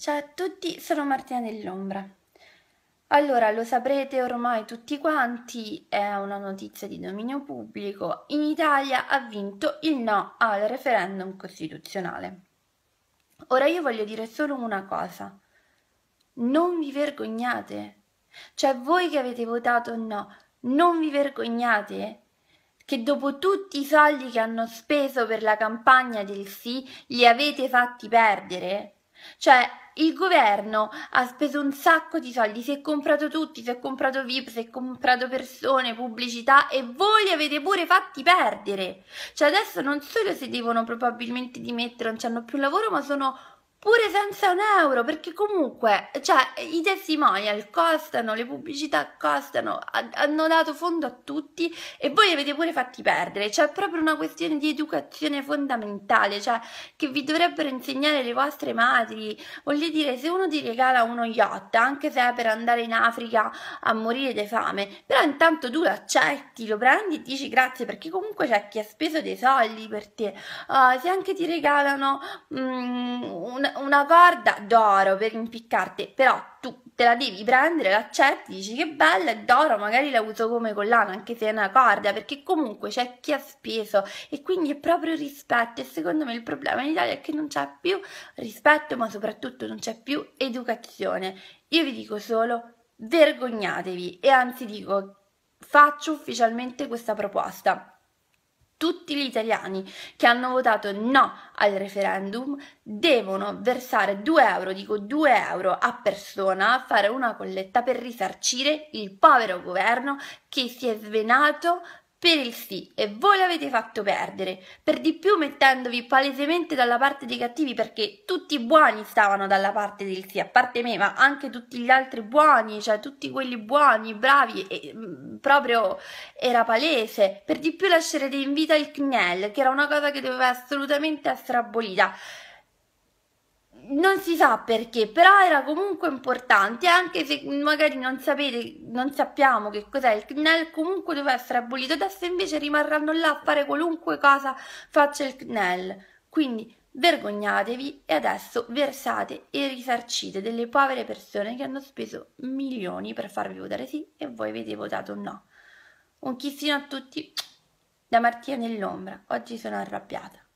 Ciao a tutti, sono Martina dell'Ombra. Allora, lo saprete ormai tutti quanti, è una notizia di dominio pubblico, in Italia ha vinto il no al referendum costituzionale. Ora io voglio dire solo una cosa, non vi vergognate, cioè voi che avete votato no, non vi vergognate che dopo tutti i soldi che hanno speso per la campagna del sì li avete fatti perdere? Cioè, il governo ha speso un sacco di soldi, si è comprato tutti, si è comprato VIP, si è comprato persone, pubblicità e voi li avete pure fatti perdere. Cioè adesso non solo si devono probabilmente dimettere, non hanno più lavoro, ma sono pure senza un euro, perché comunque cioè, i testimonial costano, le pubblicità costano, hanno dato fondo a tutti e voi li avete pure fatti perdere. C'è cioè, proprio una questione di educazione fondamentale, cioè che vi dovrebbero insegnare le vostre madri. Voglio dire, se uno ti regala uno yacht, anche se è per andare in Africa a morire di fame, però intanto tu lo accetti, lo prendi e dici grazie, perché comunque c'è chi ha speso dei soldi per te. Uh, se anche ti regalano um, mm, una una corda d'oro per impiccarti, però tu te la devi prendere, l'accetti, dici che bella, è d'oro, magari la uso come collana, anche se è una corda, perché comunque c'è chi ha speso e quindi è proprio rispetto e secondo me il problema in Italia è che non c'è più rispetto, ma soprattutto non c'è più educazione. Io vi dico solo vergognatevi e anzi dico faccio ufficialmente questa proposta tutti gli italiani che hanno votato no al referendum devono versare 2 euro, dico 2 euro a persona, a fare una colletta per risarcire il povero governo che si è svenato per il sì e voi l'avete fatto perdere, per di più mettendovi palesemente dalla parte dei cattivi perché tutti i buoni stavano dalla parte del sì, a parte me, ma anche tutti gli altri buoni, cioè tutti quelli buoni, bravi, e, mm, proprio era palese, per di più lascerete in vita il CNEL, che era una cosa che doveva assolutamente essere abolita non si sa perché, però era comunque importante, anche se magari non sapete, non sappiamo che cos'è il CNEL, comunque doveva essere abolito, adesso invece rimarranno là a fare qualunque cosa faccia il CNEL. Quindi vergognatevi e adesso versate e risarcite delle povere persone che hanno speso milioni per farvi votare sì e voi avete votato no. Un chissino a tutti da Martina nell'ombra, oggi sono arrabbiata.